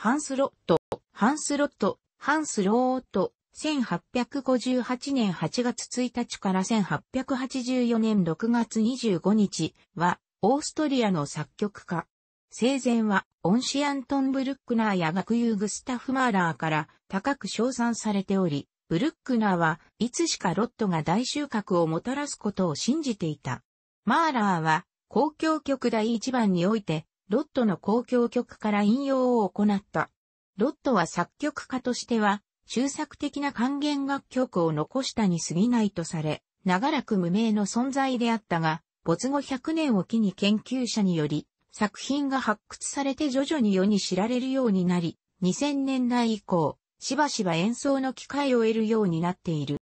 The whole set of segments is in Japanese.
ハンスロット、ハンスロット、ハンスロート、1858年8月1日から1884年6月25日は、オーストリアの作曲家。生前は、オンシアントン・ブルックナーや学友グスタフ・マーラーから高く称賛されており、ブルックナーはいつしかロットが大収穫をもたらすことを信じていた。マーラーは、公共曲第1番において、ロットの公共曲から引用を行った。ロットは作曲家としては、中作的な還元楽曲を残したに過ぎないとされ、長らく無名の存在であったが、没後100年を機に研究者により、作品が発掘されて徐々に世に知られるようになり、2000年代以降、しばしば演奏の機会を得るようになっている。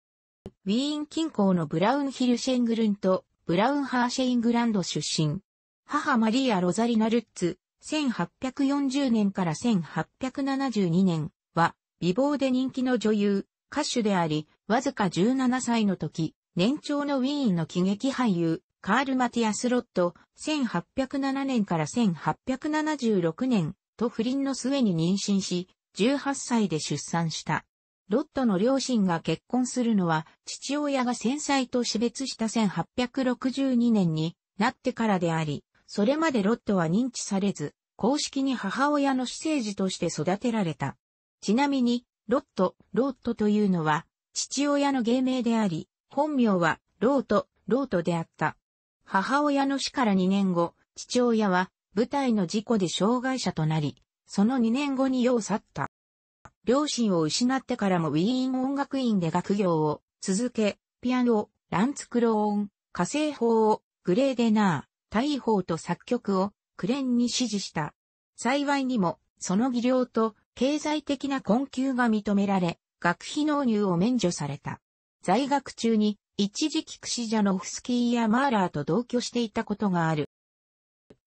ウィーン近郊のブラウンヒルシェングルンとブラウンハーシェイングランド出身。母マリア・ロザリナ・ルッツ、1840年から1872年は、美貌で人気の女優、歌手であり、わずか17歳の時、年長のウィーンの喜劇俳優、カール・マティアス・ロット、1807年から1876年、と不倫の末に妊娠し、18歳で出産した。ロットの両親が結婚するのは、父親が戦災と死別した1862年になってからであり、それまでロットは認知されず、公式に母親の私生児として育てられた。ちなみに、ロット、ロットというのは、父親の芸名であり、本名は、ロート、ロートであった。母親の死から2年後、父親は、舞台の事故で障害者となり、その2年後に世を去った。両親を失ってからもウィーン音楽院で学業を続け、ピアノ、ランツクローン、火星法を、グレーデナー、大砲と作曲をクレンに指示した。幸いにも、その技量と経済的な困窮が認められ、学費納入を免除された。在学中に、一時期クシジャノフスキーやマーラーと同居していたことがある。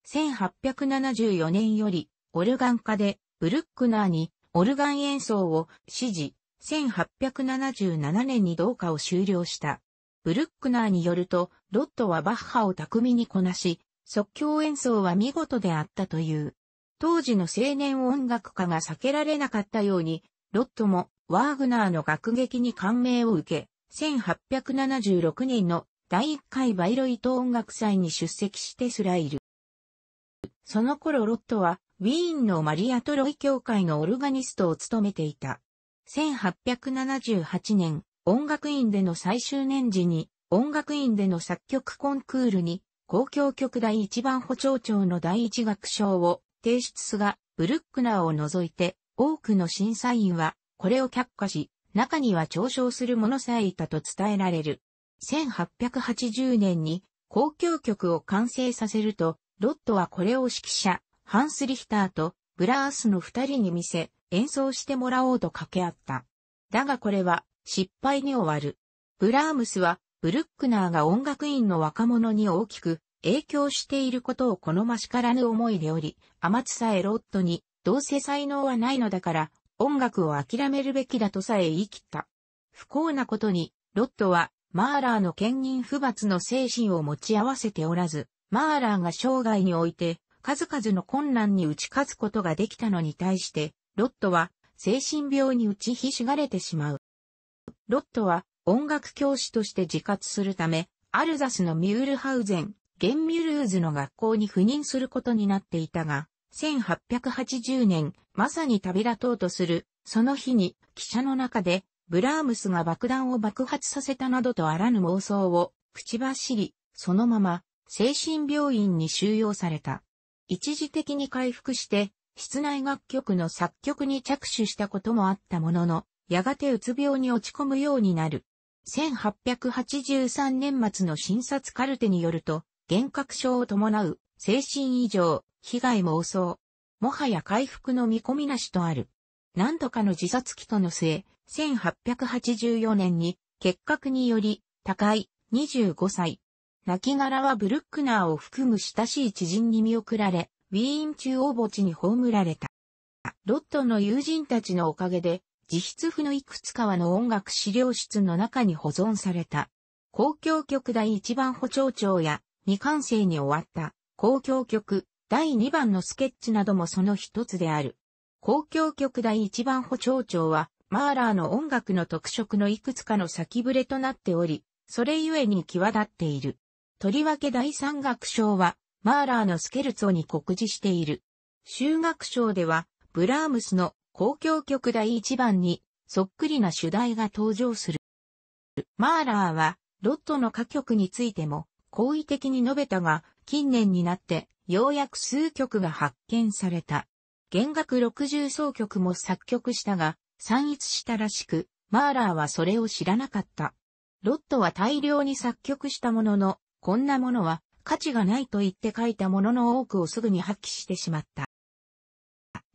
1874年より、オルガン家で、ブルックナーに、オルガン演奏を指示、1877年に同化を終了した。ブルックナーによると、ロットはバッハを巧みにこなし、即興演奏は見事であったという。当時の青年音楽家が避けられなかったように、ロットもワーグナーの楽劇に感銘を受け、1876年の第1回バイロイト音楽祭に出席してスライル。その頃ロットは、ウィーンのマリアトロイ協会のオルガニストを務めていた。1878年、音楽院での最終年次に、音楽院での作曲コンクールに、公共曲第一番補聴長の第一楽章を提出すが、ブルックナーを除いて、多くの審査員は、これを却下し、中には嘲笑する者さえいたと伝えられる。1880年に、公共曲を完成させると、ロットはこれを指揮者、ハンス・リヒターと、ブラースの二人に見せ、演奏してもらおうと掛け合った。だがこれは失敗に終わる。ブラームスは、ブルックナーが音楽院の若者に大きく影響していることを好ましからぬ思いでおり、アマツサエロットに、どうせ才能はないのだから、音楽を諦めるべきだとさえ言い切った。不幸なことに、ロットは、マーラーの兼任不罰の精神を持ち合わせておらず、マーラーが生涯において、数々の困難に打ち勝つことができたのに対して、ロットは、精神病に打ちひしがれてしまう。ロットは音楽教師として自活するため、アルザスのミュールハウゼン、ゲンミュルーズの学校に赴任することになっていたが、1880年、まさに旅立とうとする、その日に、汽車の中で、ブラームスが爆弾を爆発させたなどとあらぬ妄想を、口走り、そのまま、精神病院に収容された。一時的に回復して、室内楽曲の作曲に着手したこともあったものの、やがてうつ病に落ち込むようになる。1883年末の診察カルテによると、幻覚症を伴う精神異常、被害妄想、もはや回復の見込みなしとある。何度かの自殺期との末、1884年に結核により、高い、25歳。亡骸はブルックナーを含む親しい知人に見送られ、ウィーン中央墓地に葬られた。ロットの友人たちのおかげで、自筆譜のいくつかはの音楽資料室の中に保存された。公共曲第1番補聴長や未完成に終わった公共曲第2番のスケッチなどもその一つである。公共曲第1番補聴長はマーラーの音楽の特色のいくつかの先触れとなっており、それゆえに際立っている。とりわけ第3楽章はマーラーのスケルツォに酷似している。修学章ではブラームスの交響曲第1番にそっくりな主題が登場する。マーラーは、ロッドの歌曲についても、好意的に述べたが、近年になって、ようやく数曲が発見された。弦楽60奏曲も作曲したが、散逸したらしく、マーラーはそれを知らなかった。ロッドは大量に作曲したものの、こんなものは価値がないと言って書いたものの多くをすぐに発揮してしまった。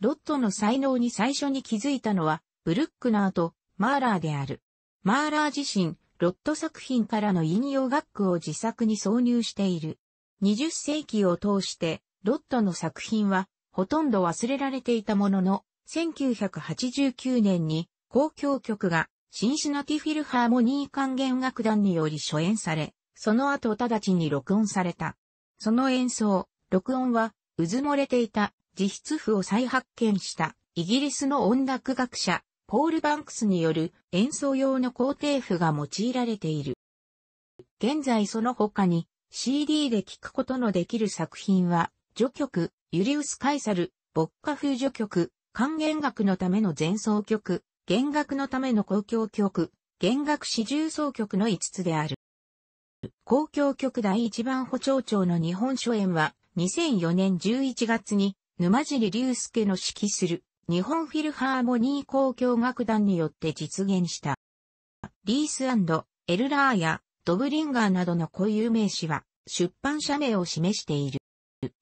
ロットの才能に最初に気づいたのは、ブルックナーとマーラーである。マーラー自身、ロット作品からの引用学句を自作に挿入している。20世紀を通して、ロットの作品は、ほとんど忘れられていたものの、1989年に、公共曲が、シンシナティフィルハーモニー管弦楽団により初演され、その後直ちに録音された。その演奏、録音は、うずもれていた自筆譜を再発見したイギリスの音楽学者、ポール・バンクスによる演奏用の工程譜が用いられている。現在その他に CD で聴くことのできる作品は、序曲、ユリウス・カイサル、牧歌風序曲、還元楽のための前奏曲、弦楽のための公共曲、弦楽四重奏曲の5つである。公共曲第1番補聴長の日本初演は、2004年11月に沼尻隆介の指揮する日本フィルハーモニー交響楽団によって実現した。リースエルラーやドブリンガーなどの固有名詞は出版社名を示している。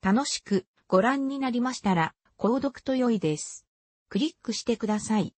楽しくご覧になりましたら、購読と良いです。クリックしてください。